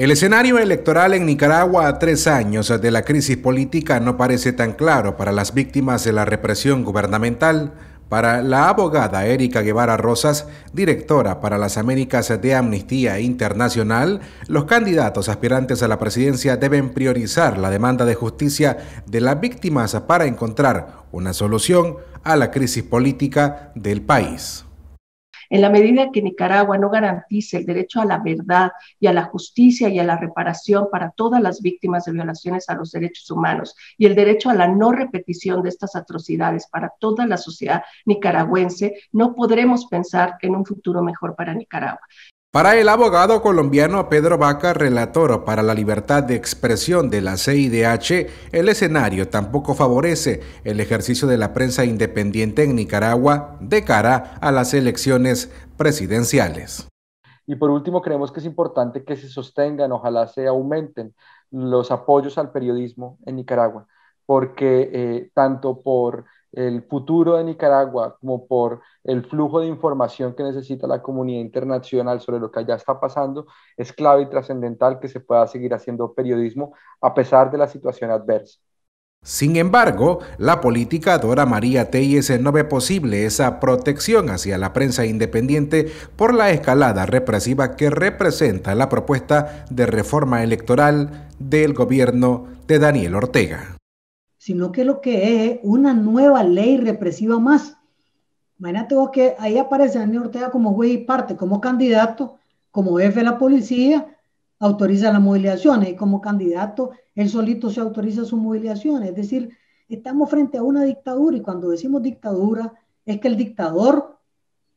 El escenario electoral en Nicaragua a tres años de la crisis política no parece tan claro para las víctimas de la represión gubernamental. Para la abogada Erika Guevara Rosas, directora para las Américas de Amnistía Internacional, los candidatos aspirantes a la presidencia deben priorizar la demanda de justicia de las víctimas para encontrar una solución a la crisis política del país. En la medida que Nicaragua no garantice el derecho a la verdad y a la justicia y a la reparación para todas las víctimas de violaciones a los derechos humanos y el derecho a la no repetición de estas atrocidades para toda la sociedad nicaragüense, no podremos pensar en un futuro mejor para Nicaragua. Para el abogado colombiano Pedro Vaca, relator para la libertad de expresión de la CIDH, el escenario tampoco favorece el ejercicio de la prensa independiente en Nicaragua de cara a las elecciones presidenciales. Y por último, creemos que es importante que se sostengan, ojalá se aumenten los apoyos al periodismo en Nicaragua, porque eh, tanto por el futuro de Nicaragua, como por el flujo de información que necesita la comunidad internacional sobre lo que allá está pasando, es clave y trascendental que se pueda seguir haciendo periodismo a pesar de la situación adversa. Sin embargo, la política Dora María Telles eh, no ve posible esa protección hacia la prensa independiente por la escalada represiva que representa la propuesta de reforma electoral del gobierno de Daniel Ortega sino que lo que es una nueva ley represiva más. Imagínate vos que ahí aparece Daniel Ortega como juez y parte, como candidato, como jefe de la policía, autoriza las movilizaciones y como candidato él solito se autoriza sus movilizaciones. Es decir, estamos frente a una dictadura y cuando decimos dictadura es que el dictador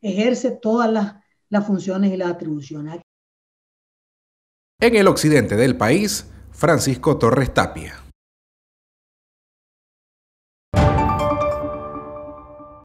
ejerce todas las, las funciones y las atribuciones. En el occidente del país, Francisco Torres Tapia.